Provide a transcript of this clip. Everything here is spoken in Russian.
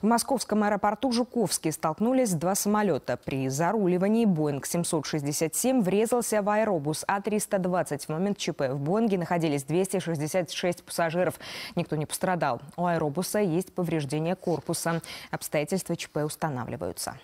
В московском аэропорту Жуковский столкнулись два самолета. При заруливании Боинг 767 врезался в аэробус А320. В момент ЧП в Боинге находились 266 пассажиров. Никто не пострадал. У аэробуса есть повреждение корпуса. Обстоятельства ЧП устанавливаются.